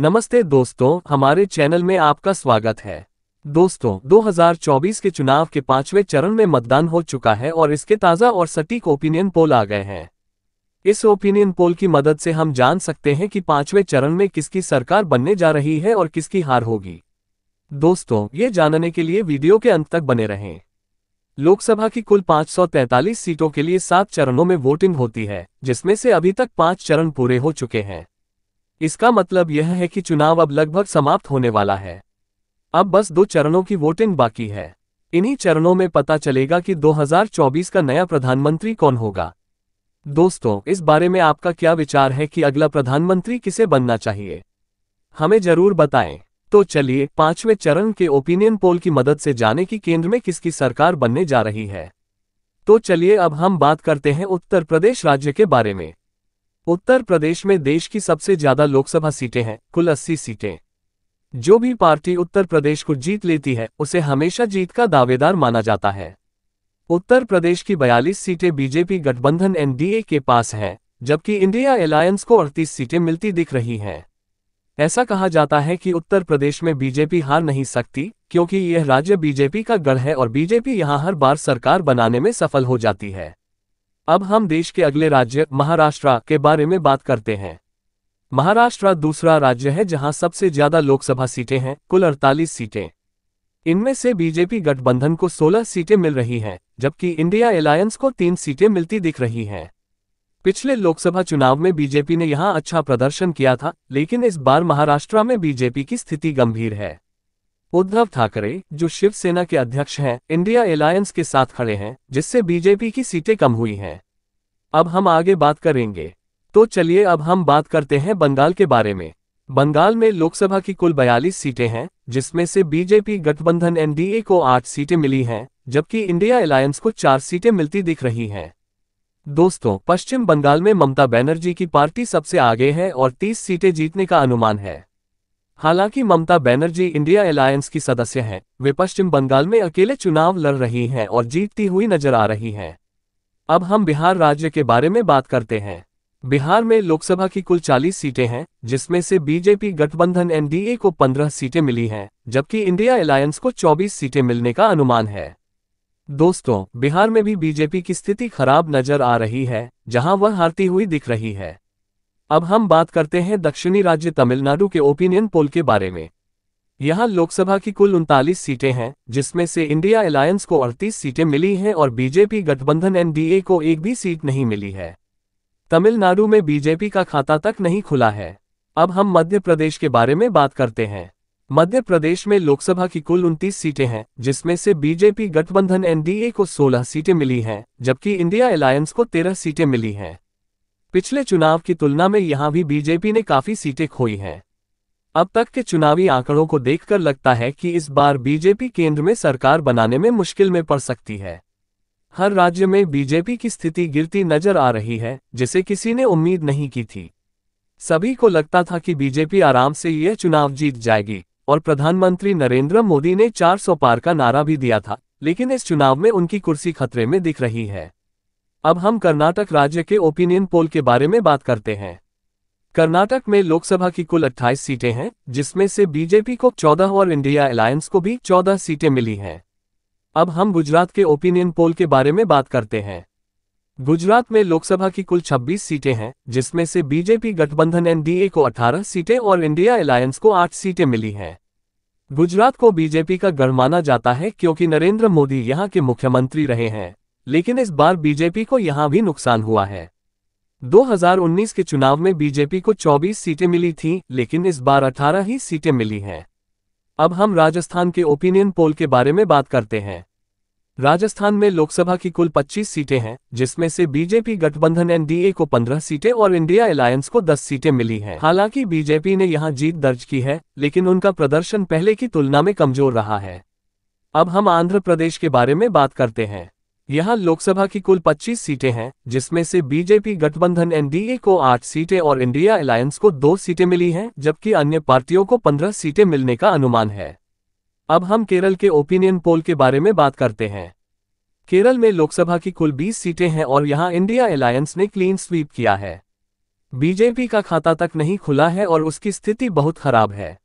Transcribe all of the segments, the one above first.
नमस्ते दोस्तों हमारे चैनल में आपका स्वागत है दोस्तों 2024 के चुनाव के पांचवें चरण में मतदान हो चुका है और इसके ताज़ा और सटीक ओपिनियन पोल आ गए हैं इस ओपिनियन पोल की मदद से हम जान सकते हैं कि पांचवें चरण में किसकी सरकार बनने जा रही है और किसकी हार होगी दोस्तों ये जानने के लिए वीडियो के अंत तक बने रहें लोकसभा की कुल 543 सीटों के लिए सात चरणों में वोटिंग होती है जिसमें से अभी तक पांच चरण पूरे हो चुके हैं इसका मतलब यह है कि चुनाव अब लगभग समाप्त होने वाला है अब बस दो चरणों की वोटिंग बाकी है इन्हीं चरणों में पता चलेगा कि 2024 का नया प्रधानमंत्री कौन होगा दोस्तों इस बारे में आपका क्या विचार है कि अगला प्रधानमंत्री किसे बनना चाहिए हमें जरूर बताएं तो चलिए पांचवें चरण के ओपिनियन पोल की मदद से जाने की केंद्र में किसकी सरकार बनने जा रही है तो चलिए अब हम बात करते हैं उत्तर प्रदेश राज्य के बारे में उत्तर प्रदेश में देश की सबसे ज्यादा लोकसभा सीटें हैं कुल 80 सीटें जो भी पार्टी उत्तर प्रदेश को जीत लेती है उसे हमेशा जीत का दावेदार माना जाता है उत्तर प्रदेश की 42 सीटें बीजेपी गठबंधन एनडीए के पास हैं जबकि इंडिया अलायंस को 38 सीटें मिलती दिख रही हैं ऐसा कहा जाता है कि उत्तर प्रदेश में बीजेपी हार नहीं सकती क्योंकि यह राज्य बीजेपी का गढ़ है और बीजेपी यहां हर बार सरकार बनाने में सफल हो जाती है अब हम देश के अगले राज्य महाराष्ट्र के बारे में बात करते हैं महाराष्ट्र दूसरा राज्य है जहां सबसे ज्यादा लोकसभा सीटें हैं कुल अड़तालीस सीटें इनमें से बीजेपी गठबंधन को 16 सीटें मिल रही हैं जबकि इंडिया अलायंस को तीन सीटें मिलती दिख रही हैं पिछले लोकसभा चुनाव में बीजेपी ने यहां अच्छा प्रदर्शन किया था लेकिन इस बार महाराष्ट्र में बीजेपी की स्थिति गंभीर है उद्धव ठाकरे जो शिवसेना के अध्यक्ष हैं इंडिया एलायंस के साथ खड़े हैं जिससे बीजेपी की सीटें कम हुई हैं अब हम आगे बात करेंगे तो चलिए अब हम बात करते हैं बंगाल के बारे में बंगाल में लोकसभा की कुल बयालीस सीटें हैं जिसमें से बीजेपी गठबंधन एनडीए को आठ सीटें मिली हैं जबकि इंडिया अलायंस को चार सीटें मिलती दिख रही हैं दोस्तों पश्चिम बंगाल में ममता बनर्जी की पार्टी सबसे आगे है और 30 सीटें जीतने का अनुमान है हालांकि ममता बैनर्जी इंडिया अलायंस की सदस्य हैं वे पश्चिम बंगाल में अकेले चुनाव लड़ रही हैं और जीतती हुई नजर आ रही हैं अब हम बिहार राज्य के बारे में बात करते हैं बिहार में लोकसभा की कुल 40 सीटें हैं जिसमें से बीजेपी गठबंधन एनडीए को 15 सीटें मिली हैं जबकि इंडिया अलायंस को 24 सीटें मिलने का अनुमान है दोस्तों बिहार में भी बीजेपी की स्थिति खराब नजर आ रही है जहां वह हारती हुई दिख रही है अब हम बात करते हैं दक्षिणी राज्य तमिलनाडु के ओपिनियन पोल के बारे में यहां लोकसभा की कुल उनतालीस सीटें हैं जिसमें से इंडिया अलायंस को अड़तीस सीटें मिली हैं और बीजेपी गठबंधन एनडीए को एक भी सीट नहीं मिली है तमिलनाडु में बीजेपी का खाता तक नहीं खुला है अब हम मध्य प्रदेश के बारे में बात करते हैं मध्य प्रदेश में लोकसभा की कुल उनतीस सीटें हैं जिसमें से बीजेपी गठबंधन एनडीए को 16 सीटें मिली हैं जबकि इंडिया अलायंस को 13 सीटें मिली हैं पिछले चुनाव की तुलना में यहां भी बीजेपी ने काफी सीटें खोई हैं अब तक के चुनावी आंकड़ों को देखकर लगता है कि इस बार बीजेपी केंद्र में सरकार बनाने में मुश्किल में पड़ सकती है हर राज्य में बीजेपी की स्थिति गिरती नजर आ रही है जिसे किसी ने उम्मीद नहीं की थी सभी को लगता था कि बीजेपी आराम से यह चुनाव जीत जाएगी और प्रधानमंत्री नरेंद्र मोदी ने 400 पार का नारा भी दिया था लेकिन इस चुनाव में उनकी कुर्सी खतरे में दिख रही है अब हम कर्नाटक राज्य के ओपिनियन पोल के बारे में बात करते हैं कर्नाटक में लोकसभा की कुल 28 सीटें हैं जिसमें से बीजेपी को 14 और इंडिया अलायंस को भी 14 सीटें मिली हैं अब हम गुजरात के ओपिनियन पोल के बारे में बात करते हैं गुजरात में लोकसभा की कुल 26 सीटें हैं जिसमें से बीजेपी गठबंधन एनडीए को 18 सीटें और इंडिया अलायंस को 8 सीटें मिली हैं गुजरात को बीजेपी का गढ़ माना जाता है क्योंकि नरेंद्र मोदी यहां के मुख्यमंत्री रहे हैं लेकिन इस बार बीजेपी को यहां भी नुकसान हुआ है 2019 के चुनाव में बीजेपी को 24 सीटें मिली थी लेकिन इस बार 18 ही सीटें मिली हैं अब हम राजस्थान के ओपिनियन पोल के बारे में बात करते हैं राजस्थान में लोकसभा की कुल 25 सीटें हैं जिसमें से बीजेपी गठबंधन एनडीए को 15 सीटें और इंडिया अलायंस को 10 सीटें मिली हैं हालांकि बीजेपी ने यहां जीत दर्ज की है लेकिन उनका प्रदर्शन पहले की तुलना में कमजोर रहा है अब हम आंध्र प्रदेश के बारे में बात करते हैं यहां लोकसभा की कुल 25 सीटें हैं जिसमें से बीजेपी गठबंधन एनडीए को 8 सीटें और इंडिया अलायंस को 2 सीटें मिली हैं जबकि अन्य पार्टियों को 15 सीटें मिलने का अनुमान है अब हम केरल के ओपिनियन पोल के बारे में बात करते हैं केरल में लोकसभा की कुल 20 सीटें हैं और यहां इंडिया अलायंस ने क्लीन स्वीप किया है बीजेपी का खाता तक नहीं खुला है और उसकी स्थिति बहुत खराब है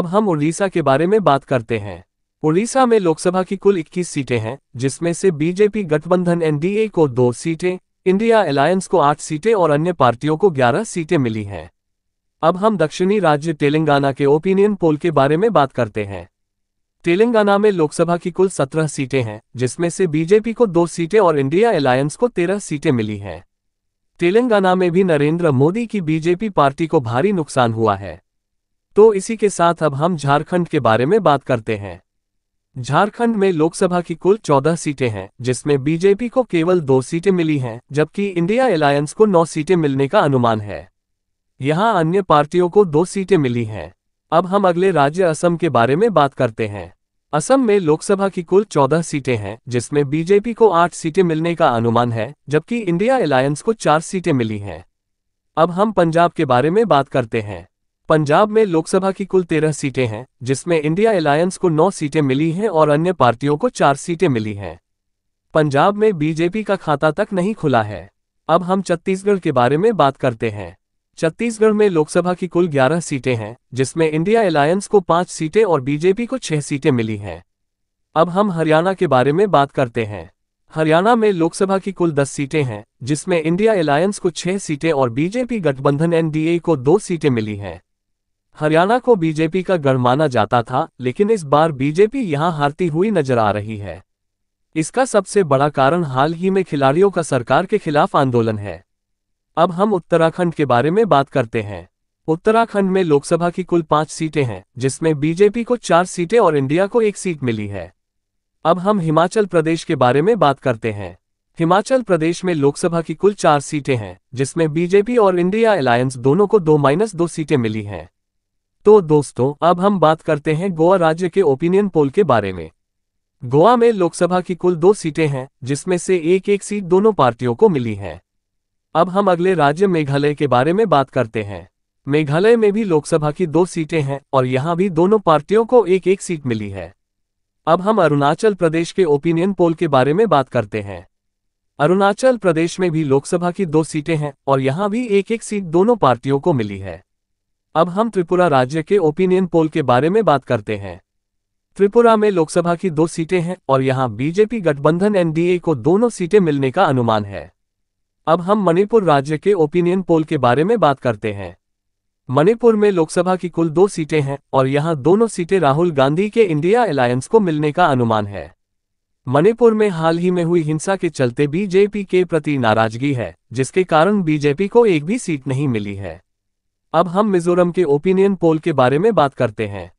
अब हम उड़ीसा के बारे में बात करते हैं उड़ीसा में लोकसभा की कुल 21 सीटें हैं जिसमें से बीजेपी गठबंधन एनडीए को दो सीटें इंडिया अलायंस को आठ सीटें और अन्य पार्टियों को ग्यारह सीटें मिली हैं अब हम दक्षिणी राज्य तेलंगाना के ओपिनियन पोल के बारे में बात करते हैं तेलंगाना में लोकसभा की कुल सत्रह सीटें हैं जिसमें से बीजेपी को दो सीटें और इंडिया अलायंस को तेरह सीटें मिली हैं तेलंगाना में भी नरेंद्र मोदी की बीजेपी पार्टी को भारी नुकसान हुआ है तो इसी के साथ अब हम झारखंड के बारे में बात करते हैं झारखंड में लोकसभा की कुल 14 सीटें हैं जिसमें बीजेपी को केवल दो सीटें मिली हैं जबकि इंडिया अलायंस को नौ सीटें मिलने का अनुमान है यहां अन्य पार्टियों को दो सीटें मिली हैं अब हम अगले राज्य असम के बारे में बात करते हैं असम में लोकसभा की कुल 14 सीटें हैं जिसमें बीजेपी को आठ सीटें मिलने का अनुमान है जबकि इंडिया अलायंस को चार सीटें मिली हैं अब हम पंजाब के बारे में बात करते हैं पंजाब में लोकसभा की कुल तेरह सीटें हैं जिसमें इंडिया अलायंस को नौ सीटें मिली हैं और अन्य पार्टियों को चार सीटें मिली हैं पंजाब में बीजेपी का खाता तक नहीं खुला है अब हम छत्तीसगढ़ के बारे में बात करते हैं छत्तीसगढ़ में लोकसभा की कुल 11 सीटें हैं जिसमें इंडिया अलायंस को पाँच सीटें और बीजेपी को छह सीटें मिली हैं अब हम हरियाणा के बारे में बात करते हैं हरियाणा में लोकसभा की कुल 10 सीटें हैं जिसमें इंडिया अलायंस को छह सीटें और बीजेपी गठबंधन एनडीए को दो सीटें मिली हैं हरियाणा को बीजेपी का गढ़ माना जाता था लेकिन इस बार बीजेपी यहां हारती हुई नजर आ रही है इसका सबसे बड़ा कारण हाल ही में खिलाड़ियों का सरकार के खिलाफ आंदोलन है अब हम उत्तराखंड के बारे में बात करते हैं उत्तराखंड में लोकसभा की कुल पांच सीटें हैं जिसमें बीजेपी को चार सीटें और इंडिया को एक सीट मिली है अब हम हिमाचल प्रदेश के बारे में बात करते हैं हिमाचल प्रदेश में लोकसभा की कुल चार सीटें हैं जिसमें बीजेपी और इंडिया अलायंस दोनों को दो माइनस दो सीटें मिली हैं तो दोस्तों अब हम बात करते हैं गोवा राज्य के ओपिनियन पोल के बारे में गोवा में लोकसभा की कुल दो सीटें हैं जिसमें से एक एक सीट दोनों पार्टियों को मिली है अब हम अगले राज्य मेघालय के बारे में बात करते हैं मेघालय में भी लोकसभा की दो सीटें हैं और यहाँ भी दोनों पार्टियों को एक एक सीट मिली है अब हम अरुणाचल प्रदेश के ओपिनियन पोल के बारे में बात करते हैं अरुणाचल प्रदेश में भी लोकसभा की दो सीटें हैं और यहाँ भी एक एक सीट दोनों पार्टियों को मिली है अब हम त्रिपुरा राज्य के ओपिनियन पोल के बारे में बात करते हैं त्रिपुरा में लोकसभा की दो सीटें हैं और यहां बीजेपी गठबंधन एनडीए को दोनों सीटें मिलने का अनुमान है अब हम मणिपुर राज्य के ओपिनियन पोल के बारे में बात करते हैं मणिपुर में लोकसभा की कुल दो सीटें हैं और यहां दोनों सीटें राहुल गांधी के इंडिया अलायंस को मिलने का अनुमान है मणिपुर में हाल ही में हुई हिंसा के चलते बीजेपी के प्रति नाराजगी है जिसके कारण बीजेपी को एक भी सीट नहीं मिली है अब हम मिजोरम के ओपिनियन पोल के बारे में बात करते हैं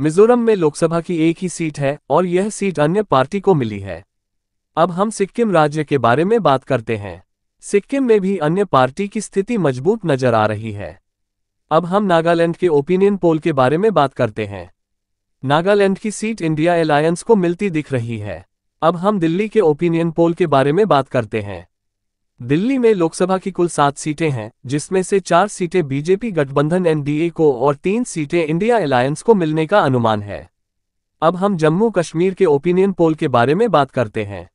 मिजोरम में लोकसभा की एक ही सीट है और यह सीट अन्य पार्टी को मिली है अब हम सिक्किम राज्य के बारे में बात करते हैं सिक्किम में भी अन्य पार्टी की स्थिति मजबूत नजर आ रही है अब हम नागालैंड के ओपिनियन पोल के बारे में बात करते हैं नागालैंड की सीट इंडिया अलायंस को मिलती दिख रही है अब हम दिल्ली के ओपिनियन पोल के बारे में बात करते हैं दिल्ली में लोकसभा की कुल सात सीटें हैं जिसमें से चार सीटें बीजेपी गठबंधन एनडीए को और तीन सीटें इंडिया अलायंस को मिलने का अनुमान है अब हम जम्मू कश्मीर के ओपिनियन पोल के बारे में बात करते हैं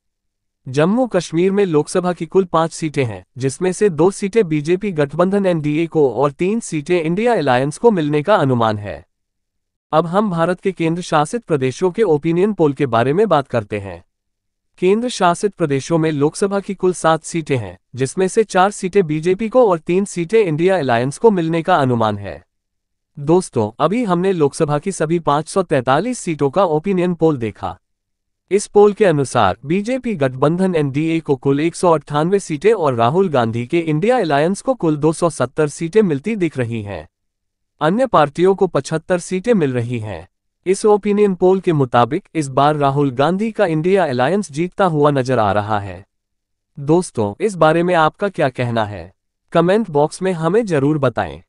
जम्मू कश्मीर में लोकसभा की कुल पांच सीटें हैं जिसमें से दो सीटें बीजेपी गठबंधन एनडीए को और तीन सीटें इंडिया अलायंस को मिलने का अनुमान है अब हम भारत के केंद्र शासित प्रदेशों के ओपिनियन पोल के बारे में बात करते हैं केंद्र शासित प्रदेशों में लोकसभा की कुल सात सीटें हैं जिसमें से चार सीटें बीजेपी को और तीन सीटें इंडिया अलायंस को मिलने का अनुमान है दोस्तों अभी हमने लोकसभा की सभी 543 सीटों का ओपिनियन पोल देखा इस पोल के अनुसार बीजेपी गठबंधन एनडीए को कुल एक सीटें और राहुल गांधी के इंडिया अलायंस को कुल 270 सीटें मिलती दिख रही हैं अन्य पार्टियों को 75 सीटें मिल रही हैं इस ओपिनियन पोल के मुताबिक इस बार राहुल गांधी का इंडिया अलायंस जीतता हुआ नजर आ रहा है दोस्तों इस बारे में आपका क्या कहना है कमेंट बॉक्स में हमें जरूर बताएं